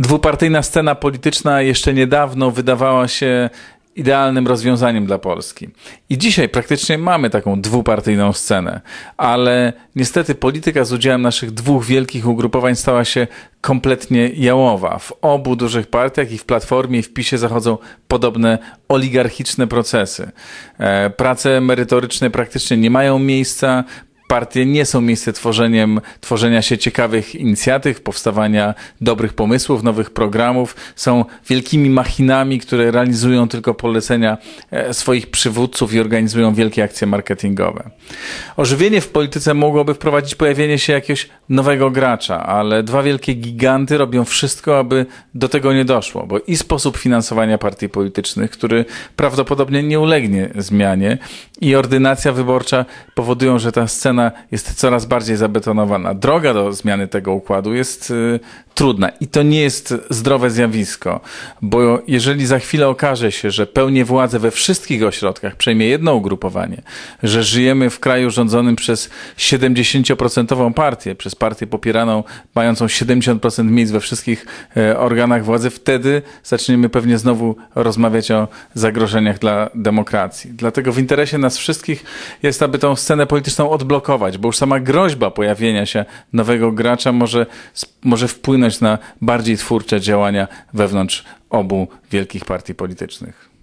dwupartyjna scena polityczna jeszcze niedawno wydawała się idealnym rozwiązaniem dla Polski. I dzisiaj praktycznie mamy taką dwupartyjną scenę, ale niestety polityka z udziałem naszych dwóch wielkich ugrupowań stała się kompletnie jałowa. W obu dużych partiach i w Platformie i w PiSie zachodzą podobne oligarchiczne procesy. E, prace merytoryczne praktycznie nie mają miejsca, partie nie są miejsce tworzeniem, tworzenia się ciekawych inicjatyw, powstawania dobrych pomysłów, nowych programów. Są wielkimi machinami, które realizują tylko polecenia e, swoich przywódców i organizują wielkie akcje marketingowe. Ożywienie w polityce mogłoby wprowadzić pojawienie się jakiegoś nowego gracza, ale dwa wielkie giganty robią wszystko, aby do tego nie doszło, bo i sposób finansowania partii politycznych, który prawdopodobnie nie ulegnie zmianie, i ordynacja wyborcza powodują, że ta scena ona jest coraz bardziej zabetonowana. Droga do zmiany tego układu jest y, trudna i to nie jest zdrowe zjawisko, bo jeżeli za chwilę okaże się, że pełnię władzę we wszystkich ośrodkach, przejmie jedno ugrupowanie, że żyjemy w kraju rządzonym przez 70% partię, przez partię popieraną, mającą 70% miejsc we wszystkich e, organach władzy, wtedy zaczniemy pewnie znowu rozmawiać o zagrożeniach dla demokracji. Dlatego w interesie nas wszystkich jest, aby tą scenę polityczną odblokować zablokować, bo już sama groźba pojawienia się nowego gracza może, może wpłynąć na bardziej twórcze działania wewnątrz obu wielkich partii politycznych.